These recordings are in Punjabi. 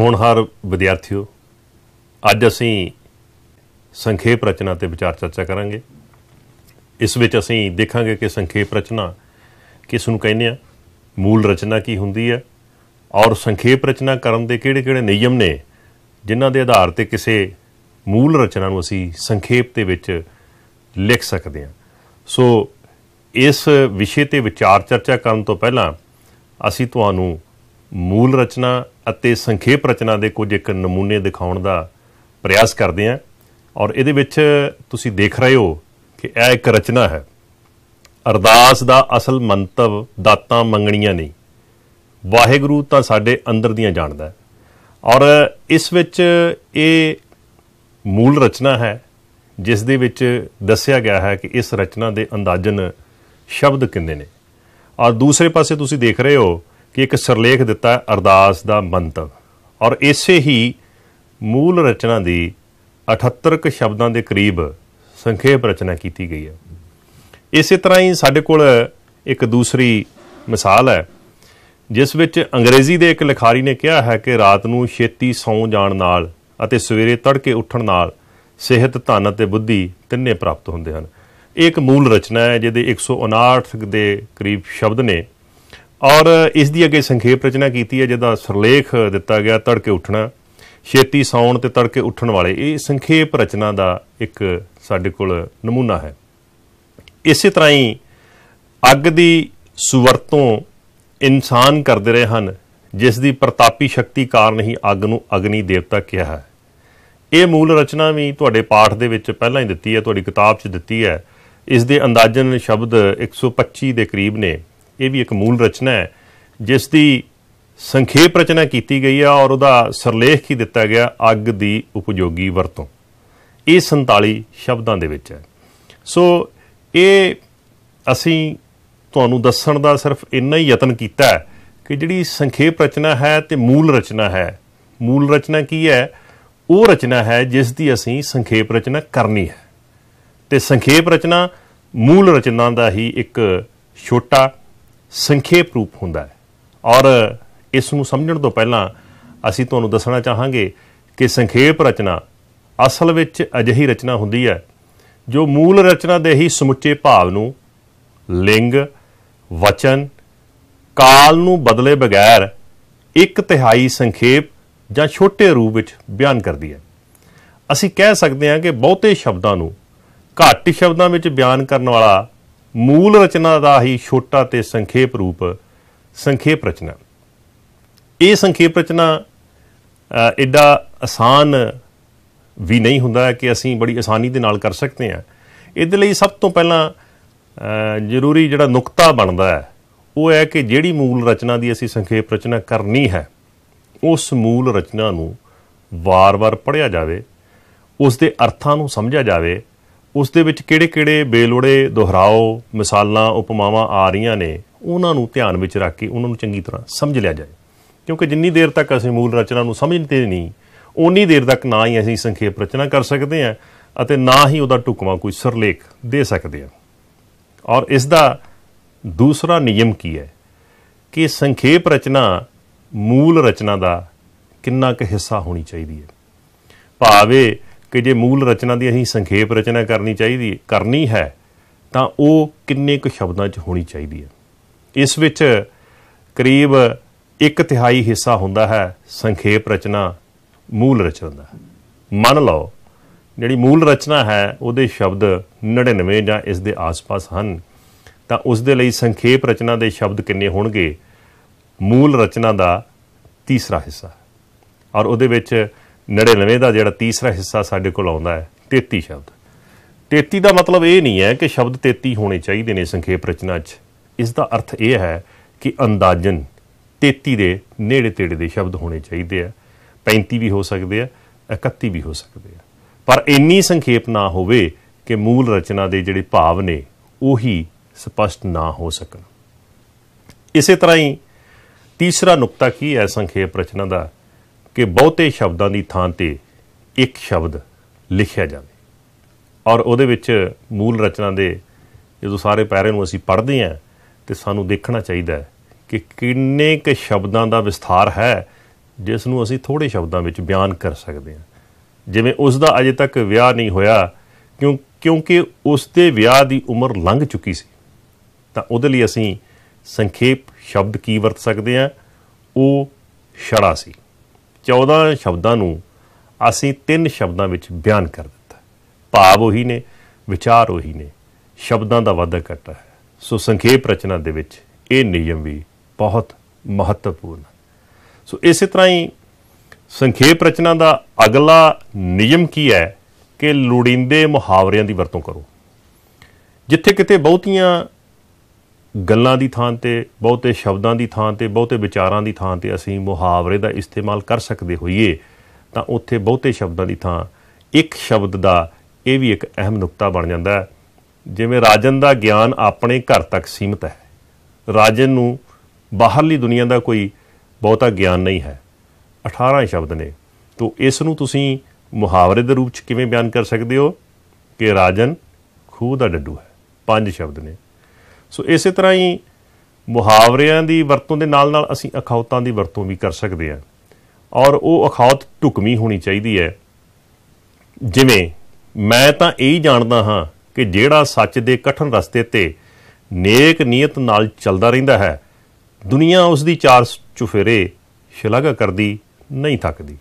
ਹਰ ਵਿਦਿਆਰਥੀਓ ਅੱਜ ਅਸੀਂ ਸੰਖੇਪ ਰਚਨਾ ਤੇ ਵਿਚਾਰ ਚਰਚਾ ਕਰਾਂਗੇ ਇਸ ਵਿੱਚ ਅਸੀਂ ਦੇਖਾਂਗੇ ਕਿ ਸੰਖੇਪ ਰਚਨਾ ਕਿਸ ਨੂੰ ਕਹਿੰਦੇ ਆ ਮੂਲ ਰਚਨਾ ਕੀ ਹੁੰਦੀ ਹੈ ਔਰ ਸੰਖੇਪ ਰਚਨਾ ਕਰਨ ਦੇ ਕਿਹੜੇ-ਕਿਹੜੇ ਨਿਯਮ ਨੇ ਜਿਨ੍ਹਾਂ ਦੇ ਆਧਾਰ ਤੇ ਕਿਸੇ ਮੂਲ ਰਚਨਾ ਨੂੰ ਅਸੀਂ ਸੰਖੇਪ ਦੇ ਵਿੱਚ ਲਿਖ ਸਕਦੇ ਹਾਂ ਸੋ ਇਸ ਵਿਸ਼ੇ ਤੇ ਵਿਚਾਰ ਚਰਚਾ ਕਰਨ ਤੋਂ ਪਹਿਲਾਂ ਅਸੀਂ ਤੁਹਾਨੂੰ ਮੂਲ ਰਚਨਾ ਅਤੇ ਸੰਖੇਪ ਰਚਨਾ ਦੇ ਕੁਝ ਇੱਕ ਨਮੂਨੇ ਦਿਖਾਉਣ ਦਾ ਪ੍ਰਯਾਸ ਕਰਦੇ ਹਾਂ ਔਰ ਇਹਦੇ ਵਿੱਚ ਤੁਸੀਂ ਦੇਖ ਰਹੇ ਹੋ ਕਿ ਇਹ ਇੱਕ ਰਚਨਾ ਹੈ ਅਰਦਾਸ ਦਾ ਅਸਲ ਮੰਤਵ ਦਾਤਾਂ ਮੰਗਣੀਆਂ ਨਹੀਂ ਵਾਹਿਗੁਰੂ ਤਾਂ ਸਾਡੇ ਅੰਦਰ ਦੀਆਂ ਜਾਣਦਾ ਔਰ ਇਸ ਵਿੱਚ ਇਹ ਮੂਲ ਰਚਨਾ ਹੈ ਜਿਸ ਦੇ ਵਿੱਚ ਦੱਸਿਆ ਗਿਆ ਹੈ ਕਿ ਇਸ ਰਚਨਾ ਦੇ ਅੰਦਾਜ਼ਨ ਸ਼ਬਦ ਕਿੰਨੇ ਨੇ ਔਰ ਦੂਸਰੇ ਪਾਸੇ ਤੁਸੀਂ ਦੇਖ ਰਹੇ ਹੋ ਕਿ ਇੱਕ ਸਰਲੇਖ ਦਿੱਤਾ ਅਰਦਾਸ ਦਾ ਮੰਤਵ ਔਰ ਇਸੇ ਹੀ ਮੂਲ ਰਚਨਾ ਦੀ 78 ਕ ਸ਼ਬਦਾਂ ਦੇ ਕਰੀਬ ਸੰਖੇਪ ਰਚਨਾ ਕੀਤੀ ਗਈ ਹੈ ਇਸੇ ਤਰ੍ਹਾਂ ਹੀ ਸਾਡੇ ਕੋਲ ਇੱਕ ਦੂਸਰੀ ਮਿਸਾਲ ਹੈ ਜਿਸ ਵਿੱਚ ਅੰਗਰੇਜ਼ੀ ਦੇ ਇੱਕ ਲਿਖਾਰੀ ਨੇ ਕਿਹਾ ਹੈ ਕਿ ਰਾਤ ਨੂੰ ਛੇਤੀ ਸੌਂ ਜਾਣ ਨਾਲ ਅਤੇ ਸਵੇਰੇ ਤੜਕੇ ਉੱਠਣ ਨਾਲ ਸਿਹਤ ਧਨ ਅਤੇ ਬੁੱਧੀ ਤਿੰਨੇ ਪ੍ਰਾਪਤ ਹੁੰਦੇ ਹਨ ਇਹ ਇੱਕ ਮੂਲ ਰਚਨਾ ਹੈ ਜਿਹਦੇ 159 ਦੇ ਕਰੀਬ ਸ਼ਬਦ ਨੇ ਔਰ ਇਸ ਦੀ ਅੱਗੇ ਸੰਖੇਪ ਰਚਨਾ ਕੀਤੀ ਹੈ ਜਿਹਦਾ ਸਰਲੇਖ ਦਿੱਤਾ ਗਿਆ ਤੜਕੇ ਉੱਠਣਾ ਛੇਤੀ ਸੌਣ ਤੇ ਤੜਕੇ ਉੱਠਣ ਵਾਲੇ ਇਹ ਸੰਖੇਪ ਰਚਨਾ ਦਾ ਇੱਕ ਸਾਡੇ ਕੋਲ ਨਮੂਨਾ ਹੈ ਇਸੇ ਤਰ੍ਹਾਂ ਹੀ ਅੱਗ ਦੀ ਸੁਵਰਤੋਂ ਇਨਸਾਨ ਕਰਦੇ ਰਹੇ ਹਨ ਜਿਸ ਦੀ ਪ੍ਰਤਾਪੀ ਸ਼ਕਤੀ ਕਾਰਨ ਹੀ ਅੱਗ ਨੂੰ ਅਗਨੀ ਦੇਵਤਾ ਕਿਹਾ ਹੈ ਇਹ ਮੂਲ ਰਚਨਾ ਵੀ ਤੁਹਾਡੇ ਪਾਠ ਦੇ ਵਿੱਚ ਪਹਿਲਾਂ ਹੀ ਦਿੱਤੀ ਹੈ ਤੁਹਾਡੀ ਕਿਤਾਬ 'ਚ ਦਿੱਤੀ ਹੈ ਇਸ ਦੇ ਅੰਦਾਜ਼ਨ ਸ਼ਬਦ 125 ਦੇ ਕਰੀਬ ਨੇ ਇਹ ਵੀ ਇੱਕ ਮੂਲ ਰਚਨਾ ਹੈ ਜਿਸ ਦੀ ਸੰਖੇਪ ਰਚਨਾ ਕੀਤੀ ਗਈ ਹੈ ਔਰ ਉਹਦਾ ਸਰਲੇਖ ਹੀ ਦਿੱਤਾ ਗਿਆ ਅੱਗ ਦੀ ਉਪਯੋਗੀ ਵਰਤੋਂ ਇਹ 47 ਸ਼ਬਦਾਂ ਦੇ ਵਿੱਚ ਹੈ ਸੋ ਇਹ ਅਸੀਂ ਤੁਹਾਨੂੰ ਦੱਸਣ ਦਾ ਸਿਰਫ ਇੰਨਾ ਹੀ ਯਤਨ ਕੀਤਾ ਹੈ ਕਿ ਜਿਹੜੀ ਸੰਖੇਪ ਰਚਨਾ ਹੈ ਤੇ ਮੂਲ ਰਚਨਾ ਹੈ ਮੂਲ ਰਚਨਾ ਕੀ ਹੈ ਉਹ ਰਚਨਾ ਹੈ ਜਿਸ ਦੀ ਅਸੀਂ ਸੰਖੇਪ ਰਚਨਾ ਕਰਨੀ ਹੈ ਤੇ ਸੰਖੇਪ ਰਚਨਾ ਮੂਲ ਰਚਨਾ ਦਾ ਹੀ ਇੱਕ ਛੋਟਾ ਸੰਖੇਪ ਰੂਪ ਹੁੰਦਾ ਹੈ ਔਰ ਇਸ ਨੂੰ ਸਮਝਣ ਤੋਂ ਪਹਿਲਾਂ ਅਸੀਂ ਤੁਹਾਨੂੰ ਦੱਸਣਾ ਚਾਹਾਂਗੇ ਕਿ ਸੰਖੇਪ ਰਚਨਾ ਅਸਲ ਵਿੱਚ ਅਜਿਹੀ ਰਚਨਾ ਹੁੰਦੀ ਹੈ ਜੋ ਮੂਲ ਰਚਨਾ ਦੇ ਹੀ ਸਮੁੱਚੇ ਭਾਵ ਨੂੰ ਲਿੰਗ ਵਚਨ ਕਾਲ ਨੂੰ ਬਦਲੇ ਬਗੈਰ ਇੱਕ ਤਿਹਾਈ ਸੰਖੇਪ ਜਾਂ ਛੋਟੇ ਰੂਪ ਵਿੱਚ ਬਿਆਨ ਕਰਦੀ ਹੈ ਅਸੀਂ ਕਹਿ ਸਕਦੇ ਹਾਂ ਕਿ ਬਹੁਤੇ ਸ਼ਬਦਾਂ ਨੂੰ ਘੱਟ ਸ਼ਬਦਾਂ ਵਿੱਚ ਬਿਆਨ ਕਰਨ ਵਾਲਾ ਮੂਲ ਰਚਨਾ ਦਾ ਹੀ ਛੋਟਾ ਤੇ ਸੰਖੇਪ ਰੂਪ ਸੰਖੇਪ ਰਚਨਾ ਇਹ ਸੰਖੇਪ ਰਚਨਾ ਐਡਾ ਆਸਾਨ ਵੀ ਨਹੀਂ ਹੁੰਦਾ ਕਿ ਅਸੀਂ ਬੜੀ ਆਸਾਨੀ ਦੇ ਨਾਲ ਕਰ ਸਕਦੇ ਹਾਂ ਇਹਦੇ ਲਈ ਸਭ ਤੋਂ ਪਹਿਲਾਂ ਜ਼ਰੂਰੀ ਜਿਹੜਾ ਨੁਕਤਾ ਬਣਦਾ ਹੈ ਉਹ ਹੈ ਕਿ ਜਿਹੜੀ ਮੂਲ ਰਚਨਾ ਦੀ ਅਸੀਂ ਸੰਖੇਪ ਰਚਨਾ ਕਰਨੀ ਹੈ ਉਸ ਮੂਲ ਰਚਨਾ ਨੂੰ ਵਾਰ-ਵਾਰ ਪੜ੍ਹਿਆ ਜਾਵੇ ਉਸ ਦੇ ਅਰਥਾਂ ਨੂੰ ਸਮਝਿਆ ਜਾਵੇ ਉਸ ਦੇ ਵਿੱਚ ਕਿਹੜੇ-ਕਿਹੜੇ ਬੇਲੋੜੇ ਦੁਹਰਾਓ ਮਿਸਾਲਾਂ ਉਪਮਾਵਾਂ ਆ ਰਹੀਆਂ ਨੇ ਉਹਨਾਂ ਨੂੰ ਧਿਆਨ ਵਿੱਚ ਰੱਖ ਕੇ ਉਹਨਾਂ ਨੂੰ ਚੰਗੀ ਤਰ੍ਹਾਂ ਸਮਝ ਲਿਆ ਜਾਏ ਕਿਉਂਕਿ ਜਿੰਨੀ ਦੇਰ ਤੱਕ ਅਸੀਂ ਮੂਲ ਰਚਨਾ ਨੂੰ ਸਮਝਦੇ ਨਹੀਂ ਉਨੀ ਦੇਰ ਤੱਕ ਨਾ ਹੀ ਅਸੀਂ ਸੰਖੇਪ ਰਚਨਾ ਕਰ ਸਕਦੇ ਹਾਂ ਅਤੇ ਨਾ ਹੀ ਉਹਦਾ ਟੁਕਵਾ ਕੋਈ ਸਰਲੇਖ ਦੇ ਸਕਦੇ ਹਾਂ ਔਰ ਇਸ ਦਾ ਦੂਸਰਾ ਨਿਯਮ ਕੀ ਹੈ ਕਿ ਸੰਖੇਪ ਰਚਨਾ ਮੂਲ ਰਚਨਾ ਦਾ ਕਿੰਨਾ ਕੁ ਹਿੱਸਾ ਹੋਣੀ ਚਾਹੀਦੀ ਹੈ ਭਾਵੇਂ ਕਿ ਜੇ ਮੂਲ ਰਚਨਾ ਦੀ ਅਸੀਂ ਸੰਖੇਪ ਰਚਨਾ ਕਰਨੀ ਚਾਹੀਦੀ ਕਰਨੀ ਹੈ ਤਾਂ ਉਹ ਕਿੰਨੇ ਕੁ ਸ਼ਬਦਾਂ 'ਚ ਹੋਣੀ ਚਾਹੀਦੀ ਹੈ ਇਸ ਵਿੱਚ ਕਰੀਬ 1 ਤਿਹਾਈ ਹਿੱਸਾ ਹੁੰਦਾ ਹੈ ਸੰਖੇਪ ਰਚਨਾ ਮੂਲ ਰਚਨਾ ਦਾ ਮੰਨ ਲਓ ਜਿਹੜੀ ਮੂਲ ਰਚਨਾ ਹੈ ਉਹਦੇ ਸ਼ਬਦ 99 ਜਾਂ ਇਸ ਦੇ ਆਸ-ਪਾਸ ਹਨ ਤਾਂ ਉਸ ਦੇ ਲਈ ਸੰਖੇਪ ਰਚਨਾ ਦੇ ਸ਼ਬਦ ਕਿੰਨੇ ਹੋਣਗੇ ਮੂਲ ਰਚਨਾ ਦਾ ਤੀਸਰਾ ਹਿੱਸਾ ਔਰ ਉਹਦੇ ਵਿੱਚ 99 ਦਾ ਜਿਹੜਾ ਤੀਸਰਾ ਹਿੱਸਾ ਸਾਡੇ ਕੋਲ ਆਉਂਦਾ ਹੈ 33 ਸ਼ਬਦ 33 ਦਾ ਮਤਲਬ ਇਹ ਨਹੀਂ ਹੈ ਕਿ ਸ਼ਬਦ 33 ਹੋਣੇ ਚਾਹੀਦੇ ਨੇ ਸੰਖੇਪ ਰਚਨਾ 'ਚ ਇਸ ਦਾ ਅਰਥ ਇਹ ਹੈ ਕਿ ਅੰਦਾਜ਼ਨ 33 ਦੇ ਨੇੜੇ ਤੇੜੇ ਦੇ ਸ਼ਬਦ ਹੋਣੇ ਚਾਹੀਦੇ ਆ 35 ਵੀ ਹੋ ਸਕਦੇ ਆ 31 ਵੀ ਹੋ ਸਕਦੇ ਆ ਪਰ ਇੰਨੀ ਸੰਖੇਪ ਨਾ ਹੋਵੇ ਕਿ ਮੂਲ ਰਚਨਾ ਦੇ ਜਿਹੜੇ ਭਾਵ ਨੇ ਉਹੀ ਸਪਸ਼ਟ ਨਾ ਹੋ ਸਕਣ ਇਸੇ ਤਰ੍ਹਾਂ ਹੀ ਤੀਸਰਾ ਨੁਕਤਾ ਕੀ ਹੈ ਸੰਖੇਪ ਰਚਨਾ ਦਾ ਕਿ ਬਹੁਤੇ ਸ਼ਬਦਾਂ ਦੀ ਥਾਂ ਤੇ ਇੱਕ ਸ਼ਬਦ ਲਿਖਿਆ ਜਾਵੇ ਔਰ ਉਹਦੇ ਵਿੱਚ ਮੂਲ ਰਚਨਾ ਦੇ ਜਦੋਂ ਸਾਰੇ ਪੈਰੇ ਨੂੰ ਅਸੀਂ ਪੜ੍ਹਦੇ ਹਾਂ ਤੇ ਸਾਨੂੰ ਦੇਖਣਾ ਚਾਹੀਦਾ ਹੈ ਕਿ ਕਿੰਨੇ ਕ ਸ਼ਬਦਾਂ ਦਾ ਵਿਸਥਾਰ ਹੈ ਜਿਸ ਨੂੰ ਅਸੀਂ ਥੋੜੇ ਸ਼ਬਦਾਂ ਵਿੱਚ ਬਿਆਨ ਕਰ ਸਕਦੇ ਹਾਂ ਜਿਵੇਂ ਉਸ ਦਾ ਅਜੇ ਤੱਕ ਵਿਆਹ ਨਹੀਂ ਹੋਇਆ ਕਿਉਂ ਕਿਉਂਕਿ ਉਸ ਦੇ ਵਿਆਹ ਦੀ ਉਮਰ ਲੰਘ ਚੁੱਕੀ ਸੀ ਤਾਂ ਉਹਦੇ ਲਈ ਅਸੀਂ ਸੰਖੇਪ ਸ਼ਬਦ ਕੀ ਵਰਤ ਸਕਦੇ ਹਾਂ ਉਹ ਛੜਾ ਸੀ 14 ਸ਼ਬਦਾਂ ਨੂੰ ਅਸੀਂ ਤਿੰਨ ਸ਼ਬਦਾਂ ਵਿੱਚ ਬਿਆਨ ਕਰ ਦਿੱਤਾ ਭਾਵ ਉਹੀ ਨੇ ਵਿਚਾਰ ਉਹੀ ਨੇ ਸ਼ਬਦਾਂ ਦਾ ਵਾਧਾ ਘਟਾ ਹੈ ਸੋ ਸੰਖੇਪ ਰਚਨਾ ਦੇ ਵਿੱਚ ਇਹ ਨਿਯਮ ਵੀ ਬਹੁਤ ਮਹੱਤਵਪੂਰਨ ਸੋ ਇਸੇ ਤਰ੍ਹਾਂ ਹੀ ਸੰਖੇਪ ਰਚਨਾ ਦਾ ਅਗਲਾ ਨਿਯਮ ਕੀ ਹੈ ਕਿ ਲੋੜੀਂਦੇ ਮੁਹਾਵਰਿਆਂ ਦੀ ਵਰਤੋਂ ਕਰੋ ਜਿੱਥੇ ਕਿਤੇ ਬਹੁਤੀਆਂ ਗੱਲਾਂ ਦੀ ਥਾਂ ਤੇ ਬਹੁਤੇ ਸ਼ਬਦਾਂ ਦੀ ਥਾਂ ਤੇ ਬਹੁਤੇ ਵਿਚਾਰਾਂ ਦੀ ਥਾਂ ਤੇ ਅਸੀਂ ਮੁਹਾਵਰੇ ਦਾ ਇਸਤੇਮਾਲ ਕਰ ਸਕਦੇ ਹੋਈਏ ਤਾਂ ਉੱਥੇ ਬਹੁਤੇ ਸ਼ਬਦਾਂ ਦੀ ਥਾਂ ਇੱਕ ਸ਼ਬਦ ਦਾ ਇਹ ਵੀ ਇੱਕ ਅਹਿਮ ਨੁਕਤਾ ਬਣ ਜਾਂਦਾ ਹੈ ਜਿਵੇਂ ਰਾਜਨ ਦਾ ਗਿਆਨ ਆਪਣੇ ਘਰ ਤੱਕ ਸੀਮਤ ਹੈ ਰਾਜਨ ਨੂੰ ਬਾਹਰਲੀ ਦੁਨੀਆ ਦਾ ਕੋਈ ਬਹੁਤਾ ਗਿਆਨ ਨਹੀਂ ਹੈ 18 ਸ਼ਬਦ ਨੇ ਤੋਂ ਇਸ ਨੂੰ ਤੁਸੀਂ ਮੁਹਾਵਰੇ ਦੇ ਰੂਪ ਚ ਕਿਵੇਂ ਬਿਆਨ ਕਰ ਸਕਦੇ ਹੋ ਕਿ ਰਾਜਨ ਖੂਹ ਦਾ ਡੱਡੂ ਹੈ ਪੰਜ ਸ਼ਬਦ ਨੇ ਸੋ ਇਸੇ ਤਰ੍ਹਾਂ ਹੀ ਮੁਹਾਵਰਿਆਂ ਦੀ ਵਰਤੋਂ ਦੇ ਨਾਲ ਨਾਲ ਅਸੀਂ ਅਖੌਤਾਂ ਦੀ ਵਰਤੋਂ ਵੀ ਕਰ ਸਕਦੇ ਹਾਂ ਔਰ ਉਹ ਅਖੌਤ ਟੁਕਮੀ ਹੋਣੀ ਚਾਹੀਦੀ ਹੈ ਜਿਵੇਂ ਮੈਂ ਤਾਂ ਇਹ ਜਾਣਦਾ ਹਾਂ ਕਿ ਜਿਹੜਾ ਸੱਚ ਦੇ ਕਠਨ ਰਸਤੇ ਤੇ ਨੇਕ ਨੀਅਤ ਨਾਲ ਚੱਲਦਾ ਰਹਿੰਦਾ ਹੈ ਦੁਨੀਆ ਉਸ ਦੀ ਚਾਰ ਚੁਫੇਰੇ ਸ਼ਲਾਘਾ ਕਰਦੀ ਨਹੀਂ ਥੱਕਦੀ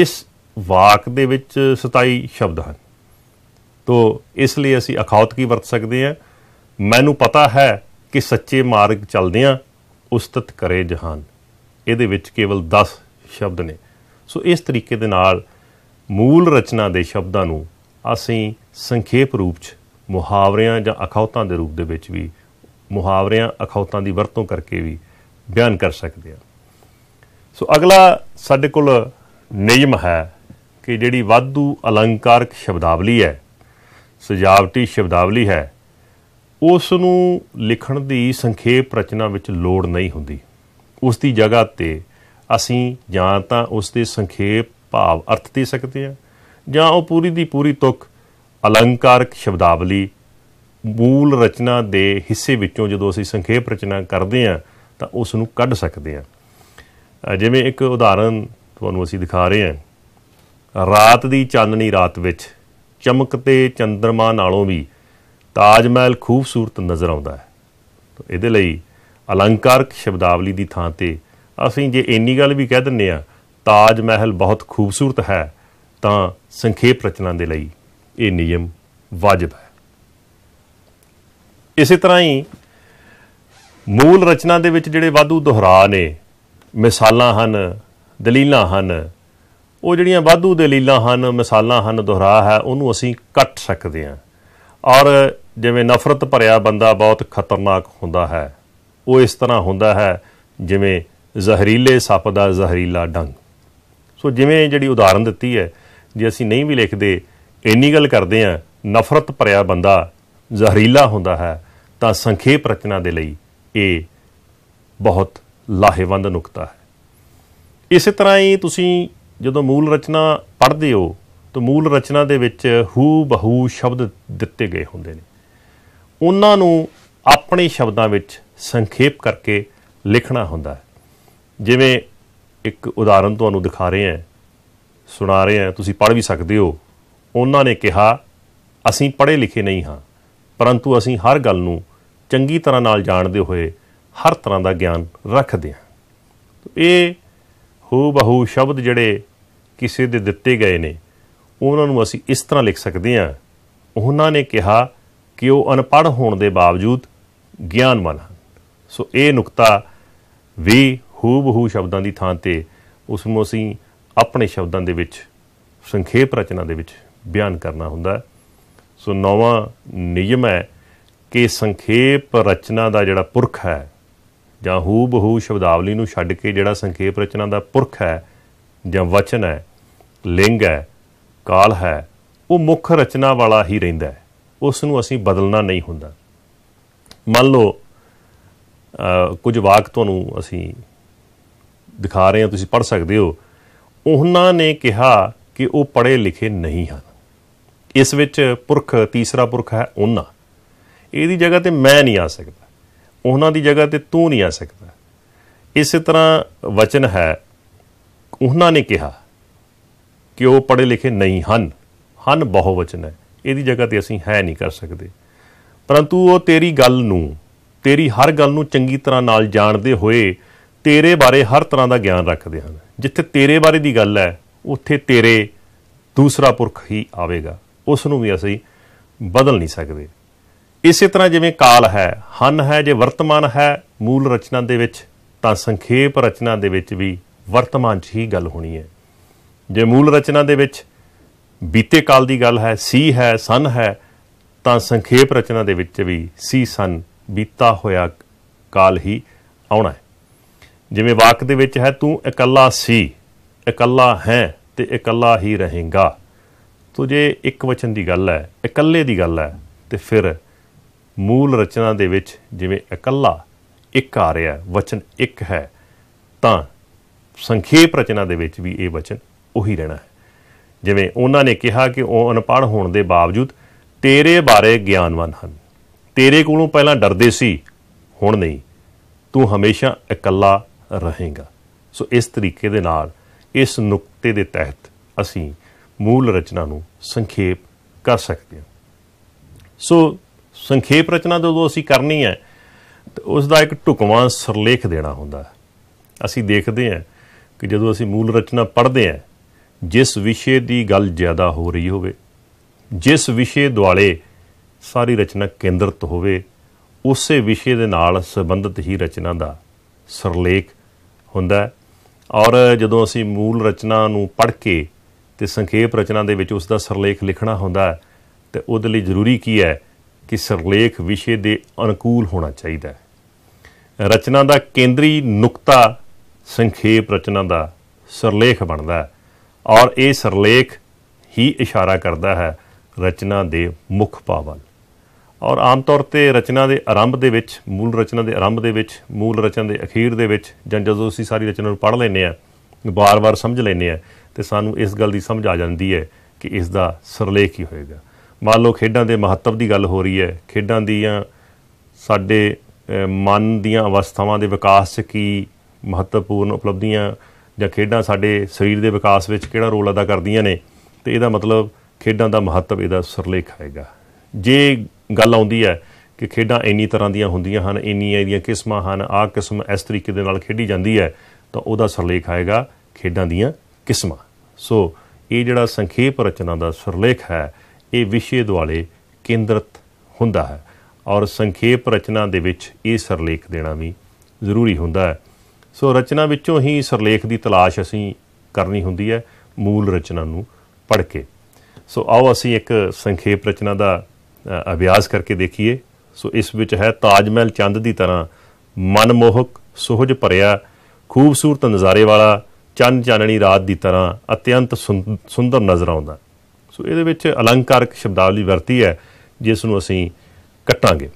ਇਸ ਵਾਕ ਦੇ ਵਿੱਚ 27 ਸ਼ਬਦ ਹਨ ਤੋਂ ਇਸ ਲਈ ਅਸੀਂ ਅਖੌਤ ਕੀ ਵਰਤ ਸਕਦੇ ਹਾਂ ਮੈਨੂੰ ਪਤਾ ਹੈ ਕਿ ਸੱਚੇ ਮਾਰਗ ਚੱਲਦਿਆਂ ਉਸਤਤ ਕਰੇ ਜਹਾਨ ਇਹਦੇ ਵਿੱਚ ਕੇਵਲ 10 ਸ਼ਬਦ ਨੇ ਸੋ ਇਸ ਤਰੀਕੇ ਦੇ ਨਾਲ ਮੂਲ ਰਚਨਾ ਦੇ ਸ਼ਬਦਾਂ ਨੂੰ ਅਸੀਂ ਸੰਖੇਪ ਰੂਪ 'ਚ ਮੁਹਾਵਰਿਆਂ ਜਾਂ ਅਖੌਤਾਂ ਦੇ ਰੂਪ ਦੇ ਵਿੱਚ ਵੀ ਮੁਹਾਵਰਿਆਂ ਅਖੌਤਾਂ ਦੀ ਵਰਤੋਂ ਕਰਕੇ ਵੀ ਬਿਆਨ ਕਰ ਸਕਦੇ ਹਾਂ ਸੋ ਅਗਲਾ ਸਾਡੇ ਕੋਲ ਨਿਯਮ ਹੈ ਕਿ ਜਿਹੜੀ ਵਾਧੂ ਅਲੰਕਾਰਕ ਸ਼ਬਦਾਵਲੀ ਹੈ ਸਜਾਵਟੀ ਸ਼ਬਦਾਵਲੀ ਹੈ ਉਸ ਨੂੰ ਲਿਖਣ ਦੀ ਸੰਖੇਪ ਰਚਨਾ ਵਿੱਚ ਲੋੜ ਨਹੀਂ ਹੁੰਦੀ ਉਸ ਦੀ ਜਗ੍ਹਾ ਤੇ ਅਸੀਂ ਜਾਂ ਤਾਂ ਉਸ ਦੇ ਸੰਖੇਪ ਭਾਵ ਅਰਥ ਦੇ ਸਕਦੇ ਹਾਂ ਜਾਂ ਉਹ ਪੂਰੀ ਦੀ ਪੂਰੀ ਤੁਕ ਅਲੰਕਾਰਕ ਸ਼ਬਦਾਵਲੀ ਮੂਲ ਰਚਨਾ ਦੇ ਹਿੱਸੇ ਵਿੱਚੋਂ ਜਦੋਂ ਅਸੀਂ ਸੰਖੇਪ ਰਚਨਾ ਕਰਦੇ ਹਾਂ ਤਾਂ ਉਸ ਨੂੰ ਕੱਢ ਸਕਦੇ ਹਾਂ ਜਿਵੇਂ ਇੱਕ ਉਦਾਹਰਨ ਤੁਹਾਨੂੰ ਅਸੀਂ ਦਿਖਾ ਰਹੇ ਹਾਂ ਰਾਤ ਦੀ ਚਾਨਣੀ ਰਾਤ ਵਿੱਚ ਚਮਕਤੇ ਚੰਦਰਮਾ ਨਾਲੋਂ ਵੀ ਤਾਜ ਮਹਿਲ ਖੂਬਸੂਰਤ ਨਜ਼ਰ ਆਉਂਦਾ ਹੈ ਤਾਂ ਇਹਦੇ ਲਈ ਅਲੰਕਾਰਕ ਸ਼ਬਦਾਵਲੀ ਦੀ ਥਾਂ ਤੇ ਅਸੀਂ ਜੇ ਇੰਨੀ ਗੱਲ ਵੀ ਕਹਿ ਦਿੰਨੇ ਆ ਤਾਜ ਮਹਿਲ ਬਹੁਤ ਖੂਬਸੂਰਤ ਹੈ ਤਾਂ ਸੰਖੇਪ ਰਚਨਾ ਦੇ ਲਈ ਇਹ ਨਿਯਮ ਵਾਜਬ ਹੈ ਇਸੇ ਤਰ੍ਹਾਂ ਹੀ ਮੂਲ ਰਚਨਾ ਦੇ ਵਿੱਚ ਜਿਹੜੇ ਵਾਧੂ ਦੁਹਰਾ ਨੇ ਮਿਸਾਲਾਂ ਹਨ ਦਲੀਲਾਂ ਹਨ ਉਹ ਜਿਹੜੀਆਂ ਵਾਧੂ ਦਲੀਲਾਂ ਹਨ ਮਿਸਾਲਾਂ ਹਨ ਦੁਹਰਾ ਹੈ ਉਹਨੂੰ ਅਸੀਂ ਕੱਟ ਸਕਦੇ ਹਾਂ ਔਰ ਜਿਵੇਂ ਨਫ਼ਰਤ ਭਰਿਆ ਬੰਦਾ ਬਹੁਤ ਖਤਰਨਾਕ ਹੁੰਦਾ ਹੈ ਉਹ ਇਸ ਤਰ੍ਹਾਂ ਹੁੰਦਾ ਹੈ ਜਿਵੇਂ ਜ਼ਹਿਰੀਲੇ ਸੱਪ ਦਾ ਜ਼ਹਿਰੀਲਾ ਡੰਗ ਸੋ ਜਿਵੇਂ ਜਿਹੜੀ ਉਦਾਹਰਨ ਦਿੱਤੀ ਹੈ ਜੇ ਅਸੀਂ ਨਹੀਂ ਵੀ ਲਿਖਦੇ ਇੰਨੀ ਗੱਲ ਕਰਦੇ ਆ ਨਫ਼ਰਤ ਭਰਿਆ ਬੰਦਾ ਜ਼ਹਿਰੀਲਾ ਹੁੰਦਾ ਹੈ ਤਾਂ ਸੰਖੇਪ ਰਚਨਾ ਦੇ ਲਈ ਇਹ ਬਹੁਤ ਲਾਹੇਵੰਦ ਨੁਕਤਾ ਹੈ ਇਸੇ ਤਰ੍ਹਾਂ ਹੀ ਤੁਸੀਂ ਜਦੋਂ ਮੂਲ ਰਚਨਾ ਪੜ੍ਹਦੇ ਹੋ ਤਾਂ ਮੂਲ ਰਚਨਾ ਦੇ ਵਿੱਚ ਹੂ ਬਹੂ ਸ਼ਬਦ ਦਿੱਤੇ ਗਏ ਹੁੰਦੇ ਨੇ ਉਹਨਾਂ ਨੂੰ ਆਪਣੇ ਸ਼ਬਦਾਂ ਵਿੱਚ ਸੰਖੇਪ ਕਰਕੇ ਲਿਖਣਾ ਹੁੰਦਾ ਹੈ ਜਿਵੇਂ ਇੱਕ ਉਦਾਹਰਨ ਤੁਹਾਨੂੰ ਦਿਖਾ ਰਹੇ ਹਾਂ ਸੁਣਾ ਰਹੇ ਹਾਂ ਤੁਸੀਂ ਪੜ੍ਹ ਵੀ ਸਕਦੇ ਹੋ ਉਹਨਾਂ ਨੇ ਕਿਹਾ ਅਸੀਂ ਪੜ੍ਹੇ ਲਿਖੇ ਨਹੀਂ ਹਾਂ ਪਰੰਤੂ ਅਸੀਂ ਹਰ ਗੱਲ ਨੂੰ ਚੰਗੀ ਤਰ੍ਹਾਂ ਨਾਲ ਜਾਣਦੇ ਹੋਏ ਹਰ ਤਰ੍ਹਾਂ ਦਾ ਗਿਆਨ ਰੱਖਦੇ ਹਾਂ ਇਹ ਹੂ ਬਹੂ ਸ਼ਬਦ ਜਿਹੜੇ ਕਿਸੇ ਦੇ ਦਿੱਤੇ ਗਏ ਨੇ ਉਹਨਾਂ ਨੂੰ ਅਸੀਂ ਇਸ ਤਰ੍ਹਾਂ ਲਿਖ ਸਕਦੇ ਹਾਂ ਉਹਨਾਂ ਨੇ ਕਿਹਾ ਕਿ ਉਹ ਅਨਪੜ੍ਹ ਹੋਣ ਦੇ ਬਾਵਜੂਦ ਗਿਆਨਵਾਨ ਹਨ ਸੋ ਇਹ ਨੁਕਤਾ ਵੀ ਹੂਬਹੂ ਸ਼ਬਦਾਂ ਦੀ ਥਾਂ ਤੇ ਉਸ ਨੂੰ ਅਸੀਂ ਆਪਣੇ ਸ਼ਬਦਾਂ ਦੇ ਵਿੱਚ ਸੰਖੇਪ ਰਚਨਾ ਦੇ ਵਿੱਚ ਬਿਆਨ ਕਰਨਾ ਹੁੰਦਾ ਸੋ ਨੌਵਾਂ ਨਿਯਮ ਹੈ ਕਿ ਸੰਖੇਪ ਰਚਨਾ ਦਾ ਜਿਹੜਾ ਪੁਰਖ ਹੈ ਜਾਂ ਹੂਬਹੂ ਸ਼ਬਦਾਵਲੀ ਨੂੰ ਛੱਡ ਕੇ ਜਿਹੜਾ ਸੰਖੇਪ ਰਚਨਾ ਦਾ ਪੁਰਖ ਹੈ ਜਾਂ ਵਚਨ ਹੈ ਲਿੰਗ ਹੈ ਕਾਲ ਹੈ ਉਹ ਮੁੱਖ ਰਚਨਾ ਵਾਲਾ ਹੀ ਰਹਿੰਦਾ ਹੈ ਉਸ ਨੂੰ ਅਸੀਂ ਬਦਲਣਾ ਨਹੀਂ ਹੁੰਦਾ ਮੰਨ ਲਓ ਕੁਝ ਵਾਕ ਤੁਹਾਨੂੰ ਅਸੀਂ ਦਿਖਾ ਰਹੇ ਹਾਂ ਤੁਸੀਂ ਪੜ੍ਹ ਸਕਦੇ ਹੋ ਉਹਨਾਂ ਨੇ ਕਿਹਾ ਕਿ ਉਹ ਪੜੇ ਲਿਖੇ ਨਹੀਂ ਹਨ ਇਸ ਵਿੱਚ ਪੁਰਖ ਤੀਸਰਾ ਪੁਰਖ ਹੈ ਉਹਨਾਂ ਇਹਦੀ ਜਗ੍ਹਾ ਤੇ ਮੈਂ ਨਹੀਂ ਆ ਸਕਦਾ ਉਹਨਾਂ ਦੀ ਜਗ੍ਹਾ ਤੇ ਤੂੰ ਨਹੀਂ ਆ ਸਕਦਾ ਇਸੇ ਤਰ੍ਹਾਂ ਵਚਨ ਹੈ ਉਹਨਾਂ ਨੇ ਕਿਹਾ ਕਿ ਉਹ ਪੜੇ ਲਿਖੇ ਨਹੀਂ ਹਨ ਹਨ ਬਹੁਵਚਨ ਹੈ ਇਹਦੀ ਜਗ੍ਹਾ ਤੇ ਅਸੀਂ ਹੈ ਨਹੀਂ ਕਰ ਸਕਦੇ ਪਰੰਤੂ ਉਹ ਤੇਰੀ ਗੱਲ ਨੂੰ ਤੇਰੀ ਹਰ ਗੱਲ ਨੂੰ ਚੰਗੀ ਤਰ੍ਹਾਂ ਨਾਲ ਜਾਣਦੇ ਹੋਏ ਤੇਰੇ ਬਾਰੇ ਹਰ ਤਰ੍ਹਾਂ ਦਾ ਗਿਆਨ ਰੱਖਦੇ ਹਨ ਜਿੱਥੇ ਤੇਰੇ ਬਾਰੇ ਦੀ ਗੱਲ ਹੈ ਉੱਥੇ ਤੇਰੇ ਦੂਸਰਾ ਪੁਰਖ ਹੀ ਆਵੇਗਾ ਉਸ ਨੂੰ ਵੀ ਅਸੀਂ ਬਦਲ ਨਹੀਂ ਸਕਦੇ ਇਸੇ ਤਰ੍ਹਾਂ ਜਿਵੇਂ ਕਾਲ ਹੈ ਹਨ ਹੈ ਜੇ ਵਰਤਮਾਨ ਹੈ ਮੂਲ ਰਚਨਾ ਦੇ ਵਿੱਚ ਤਾਂ ਸੰਖੇਪ ਰਚਨਾ ਦੇ ਵਿੱਚ ਵੀ ਵਰਤਮਾਨ 'ਚ ਹੀ ਗੱਲ ਹੋਣੀ ਹੈ ਜੇ ਮੂਲ ਰਚਨਾ ਦੇ ਵਿੱਚ ਬੀਤੇ ਕਾਲ ਦੀ ਗੱਲ ਹੈ ਸੀ ਹੈ ਸਨ ਹੈ ਤਾਂ ਸੰਖੇਪ ਰਚਨਾ ਦੇ ਵਿੱਚ ਵੀ ਸੀ ਸਨ ਬੀਤਾ ਹੋਇਆ ਕਾਲ ਹੀ ਆਉਣਾ ਹੈ ਜਿਵੇਂ ਵਾਕ ਦੇ ਵਿੱਚ ਹੈ ਤੂੰ ਇਕੱਲਾ ਸੀ ਇਕੱਲਾ ਹੈ ਤੇ ਇਕੱਲਾ ਹੀ ਰਹੇਗਾ ਤੋ ਜੇ ਇੱਕ ਵਚਨ ਦੀ ਗੱਲ ਹੈ ਇਕੱਲੇ ਦੀ ਗੱਲ ਹੈ ਤੇ ਫਿਰ ਮੂਲ ਰਚਨਾ ਦੇ ਵਿੱਚ ਜਿਵੇਂ ਇਕੱਲਾ ਇੱਕ ਆ ਰਿਹਾ ਵਚਨ ਇੱਕ ਹੈ ਤਾਂ ਸੰਖੇਪ ਰਚਨਾ ਦੇ ਵਿੱਚ ਵੀ ਇਹ ਵਚਨ ਉਹੀ ਰਹਿਣਾ ਜਿਵੇਂ ਉਹਨਾਂ ਨੇ ਕਿਹਾ ਕਿ ਉਹ ਅਨਪੜ੍ਹ ਹੋਣ ਦੇ ਬਾਵਜੂਦ ਤੇਰੇ ਬਾਰੇ ਗਿਆਨਵਾਨ ਹਨ ਤੇਰੇ ਕੋਲੋਂ ਪਹਿਲਾਂ ਡਰਦੇ ਸੀ ਹੁਣ ਨਹੀਂ ਤੂੰ ਹਮੇਸ਼ਾ ਇਕੱਲਾ ਰਹੇਗਾ ਸੋ ਇਸ ਤਰੀਕੇ ਦੇ ਨਾਲ ਇਸ ਨੁਕਤੇ ਦੇ ਤਹਿਤ ਅਸੀਂ ਮੂਲ ਰਚਨਾ ਨੂੰ ਸੰਖੇਪ ਕਰ ਸਕਦੇ ਹਾਂ ਸੋ ਸੰਖੇਪ ਰਚਨਾ ਜਦੋਂ ਅਸੀਂ ਕਰਨੀ ਹੈ ਉਸ ਦਾ ਇੱਕ ਢੁਕਵਾਂ ਸਰਲੇਖ ਦੇਣਾ ਹੁੰਦਾ ਹੈ ਅਸੀਂ ਦੇਖਦੇ ਹਾਂ ਕਿ ਜਦੋਂ ਅਸੀਂ ਮੂਲ ਰਚਨਾ ਪੜ੍ਹਦੇ ਹਾਂ ਜਿਸ ਵਿਸ਼ੇ ਦੀ ਗੱਲ ਜ਼ਿਆਦਾ ਹੋ ਰਹੀ ਹੋਵੇ ਜਿਸ ਵਿਸ਼ੇ ਦੁਆਲੇ ਸਾਰੀ ਰਚਨਾ ਕੇਂਦਰਿਤ ਹੋਵੇ ਉਸੇ ਵਿਸ਼ੇ ਦੇ ਨਾਲ ਸੰਬੰਧਿਤ ਹੀ ਰਚਨਾ ਦਾ ਸਰਲੇਖ ਹੁੰਦਾ ਹੈ ਔਰ ਜਦੋਂ ਅਸੀਂ ਮੂਲ ਰਚਨਾ ਨੂੰ ਪੜ੍ਹ ਕੇ ਤੇ ਸੰਖੇਪ ਰਚਨਾ ਦੇ ਵਿੱਚ ਉਸ ਦਾ ਸਰਲੇਖ ਲਿਖਣਾ ਹੁੰਦਾ ਹੈ ਤੇ ਉਹਦੇ ਲਈ ਜ਼ਰੂਰੀ ਕੀ ਹੈ ਕਿ ਸਰਲੇਖ ਵਿਸ਼ੇ ਦੇ ਅਨੁਕੂਲ ਹੋਣਾ ਚਾਹੀਦਾ ਹੈ ਰਚਨਾ ਦਾ ਕੇਂਦਰੀ ਨੁਕਤਾ ਸੰਖੇਪ ਰਚਨਾ ਦਾ ਸਰਲੇਖ ਬਣਦਾ ਹੈ ਔਰ ਇਹ ਸਰਲੇਖ ਹੀ ਇਸ਼ਾਰਾ ਕਰਦਾ ਹੈ ਰਚਨਾ ਦੇ ਮੁੱਖ ਪਾਵਨ ਔਰ ਆਮ ਤੌਰ ਤੇ ਰਚਨਾ ਦੇ ਆਰੰਭ ਦੇ ਵਿੱਚ ਮੂਲ ਰਚਨਾ ਦੇ ਆਰੰਭ ਦੇ ਵਿੱਚ ਮੂਲ ਰਚਨਾ ਦੇ ਅਖੀਰ ਦੇ ਵਿੱਚ ਜਾਂ ਜਦੋਂ ਅਸੀਂ ਸਾਰੀ ਰਚਨਾ ਨੂੰ ਪੜ੍ਹ ਲੈਨੇ ਆ ਬਾਰ-ਬਾਰ ਸਮਝ ਲੈਨੇ ਆ ਤੇ ਸਾਨੂੰ ਇਸ ਗੱਲ ਦੀ ਸਮਝ ਆ ਜਾਂਦੀ ਹੈ ਕਿ ਇਸ ਦਾ ਸਰਲੇਖ ਹੀ ਹੋਏਗਾ ਮੰਨ ਲਓ ਖੇਡਾਂ ਦੇ ਮਹੱਤਵ ਦੀ ਗੱਲ ਹੋ ਰਹੀ ਹੈ ਖੇਡਾਂ ਦੀਆਂ ਸਾਡੇ ਮਨ ਦੀਆਂ ਅਵਸਥਾਵਾਂ ਦੇ ਵਿਕਾਸ 'ਚ ਕੀ ਮਹੱਤਵਪੂਰਨ ਉਪਲਬਧੀਆਂ ਜਾਂ ਖੇਡਾਂ ਸਾਡੇ ਸਰੀਰ ਦੇ ਵਿਕਾਸ ਵਿੱਚ ਕਿਹੜਾ ਰੋਲ ਅਦਾ ਕਰਦੀਆਂ ਨੇ ਤੇ ਇਹਦਾ ਮਤਲਬ ਖੇਡਾਂ ਦਾ ਮਹੱਤਵ ਇਹਦਾ ਸਰਲੇਖ ਆਏਗਾ ਜੇ ਗੱਲ ਆਉਂਦੀ ਹੈ ਕਿ ਖੇਡਾਂ ਇੰਨੀ ਤਰ੍ਹਾਂ ਦੀਆਂ ਹੁੰਦੀਆਂ ਹਨ ਇੰਨੀਆਂ ਇਹਦੀਆਂ ਕਿਸਮਾਂ ਹਨ ਆ ਕਿਸਮ ਇਸ ਤਰੀਕੇ ਦੇ ਨਾਲ ਖੇਡੀ ਜਾਂਦੀ ਹੈ ਤਾਂ ਉਹਦਾ ਸਰਲੇਖ ਆਏਗਾ ਖੇਡਾਂ ਦੀਆਂ ਕਿਸਮਾਂ ਸੋ ਇਹ ਜਿਹੜਾ ਸੰਖੇਪ ਰਚਨਾ ਦਾ ਸਰਲੇਖ ਹੈ ਇਹ ਵਿਸ਼ੇ ਦੁਆਲੇ ਕੇਂਦਰਿਤ ਹੁੰਦਾ ਹੈ ਔਰ ਸੰਖੇਪ ਰਚਨਾ ਦੇ ਵਿੱਚ ਇਹ ਸਰਲੇਖ ਦੇਣਾ ਵੀ ਜ਼ਰੂਰੀ ਹੁੰਦਾ ਹੈ ਸੋ ਰਚਨਾ ਵਿੱਚੋਂ ਹੀ ਸਰਲੇਖ ਦੀ ਤਲਾਸ਼ ਅਸੀਂ ਕਰਨੀ ਹੁੰਦੀ ਹੈ ਮੂਲ ਰਚਨਾ ਨੂੰ ਪੜ੍ਹ ਕੇ ਸੋ ਆਓ ਅਸੀਂ ਇੱਕ ਸੰਖੇਪ ਰਚਨਾ ਦਾ ਅਭਿਆਸ ਕਰਕੇ ਦੇਖੀਏ ਸੋ ਇਸ ਵਿੱਚ ਹੈ ਤਾਜ ਮਹਿਲ ਚੰਦ ਦੀ ਤਰ੍ਹਾਂ ਮਨਮੋਹਕ ਸੋਹਜ ਭਰਿਆ ਖੂਬਸੂਰਤ ਨਜ਼ਾਰੇ ਵਾਲਾ ਚੰਨ ਚਾਨਣੀ ਰਾਤ ਦੀ ਤਰ੍ਹਾਂ ਅਤਿਅੰਤ ਸੁੰਦਰ ਨਜ਼ਰ ਆਉਂਦਾ ਸੋ ਇਹਦੇ ਵਿੱਚ ਅਲੰਕਾਰਿਕ ਸ਼ਬਦਾਵਲੀ ਵਰਤੀ ਹੈ ਜਿਸ ਨੂੰ ਅਸੀਂ ਕੱਟਾਂਗੇ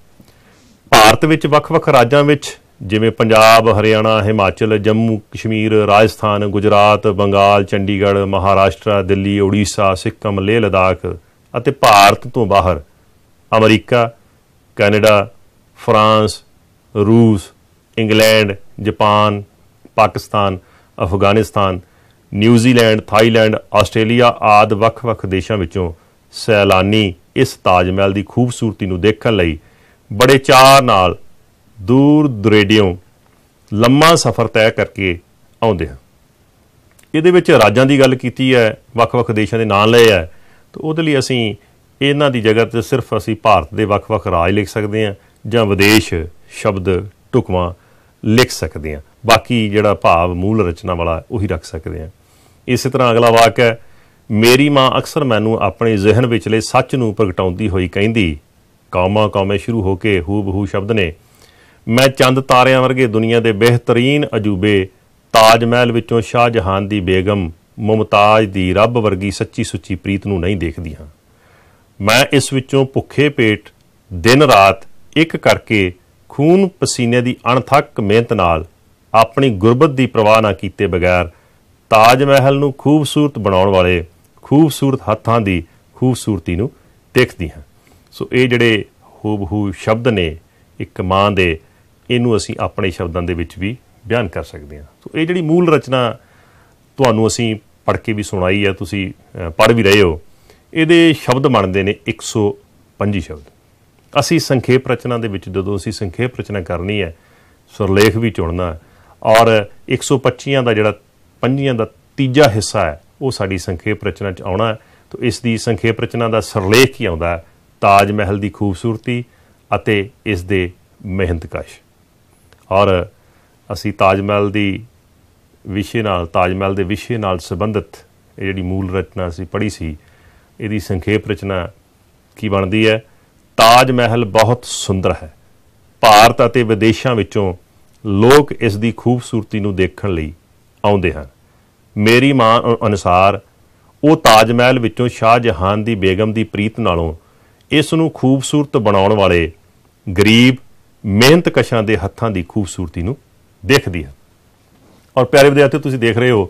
ਭਾਰਤ ਵਿੱਚ ਵੱਖ-ਵੱਖ ਰਾਜਾਂ ਵਿੱਚ ਜਿਵੇਂ ਪੰਜਾਬ ਹਰਿਆਣਾ ਹਿਮਾਚਲ ਜੰਮੂ ਕਸ਼ਮੀਰ ਰਾਜਸਥਾਨ ਗੁਜਰਾਤ ਬੰਗਾਲ ਚੰਡੀਗੜ੍ਹ ਮਹਾਰਾਸ਼ਟਰ ਦਿੱਲੀ ਓਡੀਸ਼ਾ ਸਿੱਕਮ ਲੇਹ ਲਦਾਖ ਅਤੇ ਭਾਰਤ ਤੋਂ ਬਾਹਰ ਅਮਰੀਕਾ ਕੈਨੇਡਾ ਫਰਾਂਸ ਰੂਸ England Japan Pakistan Afghanistan New Zealand Thailand Australia ਆਦ ਵੱਖ-ਵੱਖ ਦੇਸ਼ਾਂ ਵਿੱਚੋਂ ਸੈਲਾਨੀ ਇਸ ਤਾਜ ਮਹਿਲ ਦੀ ਖੂਬਸੂਰਤੀ ਨੂੰ ਦੇਖਣ ਲਈ ਬੜੇ ਚਾਅ ਨਾਲ ਦੂਰ ਦੁਰੇਡਿਓਂ ਲੰਮਾ ਸਫ਼ਰ ਤੈਅ ਕਰਕੇ ਆਉਂਦੇ ਹਾਂ ਇਹਦੇ ਵਿੱਚ ਰਾਜਾਂ ਦੀ ਗੱਲ ਕੀਤੀ ਹੈ ਵੱਖ-ਵੱਖ ਦੇਸ਼ਾਂ ਦੇ ਨਾਂ ਲਏ ਆ ਤਾਂ ਉਹਦੇ ਲਈ ਅਸੀਂ ਇਹਨਾਂ ਦੀ ਜਗ੍ਹਾ ਤੇ ਸਿਰਫ ਅਸੀਂ ਭਾਰਤ ਦੇ ਵੱਖ-ਵੱਖ ਰਾਜ ਲਿਖ ਸਕਦੇ ਹਾਂ ਜਾਂ ਵਿਦੇਸ਼ ਸ਼ਬਦ ਟੁਕਵਾਂ ਲਿਖ ਸਕਦੇ ਹਾਂ ਬਾਕੀ ਜਿਹੜਾ ਭਾਵ ਮੂਲ ਰਚਨਾ ਵਾਲਾ ਉਹੀ ਰੱਖ ਸਕਦੇ ਹਾਂ ਇਸੇ ਤਰ੍ਹਾਂ ਅਗਲਾ ਵਾਕ ਹੈ ਮੇਰੀ ਮਾਂ ਅਕਸਰ ਮੈਨੂੰ ਆਪਣੇ ਜ਼ਿਹਨ ਵਿੱਚਲੇ ਸੱਚ ਨੂੰ ਪ੍ਰਗਟਾਉਂਦੀ ਹੋਈ ਕਹਿੰਦੀ ਕਾਮਾ ਕਾਮੇ ਸ਼ੁਰੂ ਹੋ ਕੇ ਹੂ ਬਹੂ ਸ਼ਬਦ ਨੇ ਮੈਂ ਚੰਦ ਤਾਰਿਆਂ ਵਰਗੇ ਦੁਨੀਆ ਦੇ ਬਿਹਤਰੀਨ ਅਜੂਬੇ ਤਾਜ ਮਹਿਲ ਵਿੱਚੋਂ ਸ਼ਾਹਜਹਾਨ ਦੀ ਬੇਗਮ ਮੁਮਤਾਜ਼ ਦੀ ਰੱਬ ਵਰਗੀ ਸੱਚੀ ਸੁੱਚੀ ਪ੍ਰੀਤ ਨੂੰ ਨਹੀਂ ਦੇਖਦੀ ਹਾਂ ਮੈਂ ਇਸ ਵਿੱਚੋਂ ਭੁੱਖੇ ਪੇਟ ਦਿਨ ਰਾਤ ਇੱਕ ਕਰਕੇ ਖੂਨ ਪਸੀਨੇ ਦੀ ਅਣਥੱਕ ਮਿਹਨਤ ਨਾਲ ਆਪਣੀ ਗੁਰਬਤ ਦੀ ਪ੍ਰਵਾਹ ਨਾ ਕੀਤੇ ਬਗੈਰ ਤਾਜ ਮਹਿਲ ਨੂੰ ਖੂਬਸੂਰਤ ਬਣਾਉਣ ਵਾਲੇ ਖੂਬਸੂਰਤ ਹੱਥਾਂ ਦੀ ਖੂਬਸੂਰਤੀ ਨੂੰ ਦੇਖਦੀ ਹਾਂ ਸੋ ਇਹ ਜਿਹੜੇ ਹੂਬ ਹੂ ਸ਼ਬਦ ਨੇ ਇੱਕ ਮਾਂ ਦੇ ਇਹਨੂੰ ਅਸੀਂ ਆਪਣੇ ਸ਼ਬਦਾਂ ਦੇ ਵਿੱਚ ਵੀ ਬਿਆਨ ਕਰ ਸਕਦੇ ਹਾਂ ਸੋ ਇਹ ਜਿਹੜੀ ਮੂਲ ਰਚਨਾ ਤੁਹਾਨੂੰ ਅਸੀਂ ਪੜ੍ਹ ਕੇ ਵੀ ਸੁਣਾਈ ਹੈ ਤੁਸੀਂ ਪੜ੍ਹ ਵੀ ਰਹੇ ਹੋ ਇਹਦੇ ਸ਼ਬਦ ਬਣਦੇ ਨੇ 125 ਸ਼ਬਦ ਅਸੀਂ ਸੰਖੇਪ ਰਚਨਾ ਦੇ ਵਿੱਚ ਜਦੋਂ ਅਸੀਂ ਸੰਖੇਪ ਰਚਨਾ ਕਰਨੀ ਹੈ ਸੁਰਲੇਖ ਵੀ ਚੁਣਨਾ ਔਰ 125 ਦਾ ਜਿਹੜਾ ਪੰਜੀਆਂ ਦਾ ਤੀਜਾ ਹਿੱਸਾ ਹੈ ਉਹ ਸਾਡੀ ਸੰਖੇਪ ਰਚਨਾ 'ਚ ਆਉਣਾ ਤਾਂ ਇਸ ਦੀ ਸੰਖੇਪ ਰਚਨਾ ਦਾ ਸਰਲੇਖ ਹੀ ਆਉਂਦਾ ਤਾਜ ਮਹਿਲ ਦੀ ਖੂਬਸੂਰਤੀ ਅਤੇ ਇਸ ਦੇ ਮਿਹਨਤਕਸ਼ ਔਰ ਅਸੀਂ ਤਾਜ ਮਹਿਲ ਦੀ ਵਿਸ਼ੇ ਨਾਲ ਤਾਜ ਮਹਿਲ ਦੇ ਵਿਸ਼ੇ ਨਾਲ ਸੰਬੰਧਿਤ ਇਹ ਜਿਹੜੀ ਮੂਲ ਰਚਨਾ ਸੀ ਪੜ੍ਹੀ ਸੀ ਇਹਦੀ ਸੰਖੇਪ ਰਚਨਾ ਕੀ ਬਣਦੀ ਹੈ ਤਾਜ ਮਹਿਲ ਬਹੁਤ ਸੁੰਦਰ ਹੈ ਭਾਰਤ ਅਤੇ ਵਿਦੇਸ਼ਾਂ ਵਿੱਚੋਂ ਲੋਕ ਇਸ ਦੀ ਖੂਬਸੂਰਤੀ ਨੂੰ ਦੇਖਣ ਲਈ ਆਉਂਦੇ ਹਨ ਮੇਰੀ ਮਾਂ ਅਨੁਸਾਰ ਉਹ ਤਾਜ ਮਹਿਲ ਵਿੱਚੋਂ ਸ਼ਾਹ ਜਹਾਨ ਦੀ ਬੇਗਮ ਦੀ ਪ੍ਰੀਤ ਨਾਲੋਂ ਇਸ ਨੂੰ ਖੂਬਸੂਰਤ ਬਣਾਉਣ ਵਾਲੇ ਗਰੀਬ ਮਿਹਨਤ ਕਸ਼ਾਂ ਦੇ ਹੱਥਾਂ ਦੀ ਖੂਬਸੂਰਤੀ ਨੂੰ ਦੇਖਦੀ ਹੈ ਔਰ ਪਿਆਰੇ ਵਿਦਿਆਰਥੀਓ ਤੁਸੀਂ ਦੇਖ ਰਹੇ ਹੋ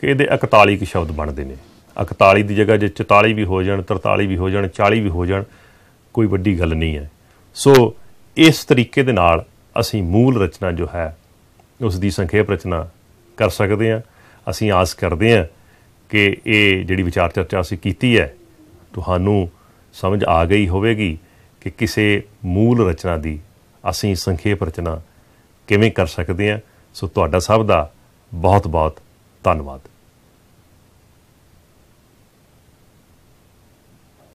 ਕਿ ਇਹਦੇ 41 ਕਿ ਸ਼ਬਦ ਬਣਦੇ ਨੇ 41 ਦੀ ਜਗ੍ਹਾ ਜੇ 44 ਵੀ ਹੋ ਜਾਣ 43 ਵੀ ਹੋ ਜਾਣ 40 ਵੀ ਹੋ ਜਾਣ ਕੋਈ ਵੱਡੀ ਗੱਲ ਨਹੀਂ ਹੈ ਸੋ ਇਸ ਤਰੀਕੇ ਦੇ ਨਾਲ ਅਸੀਂ ਮੂਲ ਰਚਨਾ ਜੋ ਹੈ ਉਸ ਦੀ ਸੰਖੇਪ ਰਚਨਾ ਕਰ ਸਕਦੇ ਹਾਂ ਅਸੀਂ ਆਸ ਕਰਦੇ ਹਾਂ ਕਿ ਇਹ ਜਿਹੜੀ ਵਿਚਾਰ ਚਰਚਾ ਅਸੀਂ ਕੀਤੀ ਹੈ ਤੁਹਾਨੂੰ ਸਮਝ ਆ ਗਈ ਹੋਵੇਗੀ ਕਿ ਕਿਸੇ ਮੂਲ ਰਚਨਾ ਦੀ ਅਸੀਂ ਸੰਖੇਪ ਰਚਨਾ ਕਿਵੇਂ ਕਰ ਸਕਦੇ ਹਾਂ ਸੋ ਤੁਹਾਡਾ ਸਭ ਦਾ ਬਹੁਤ ਬਹੁਤ ਧੰਨਵਾਦ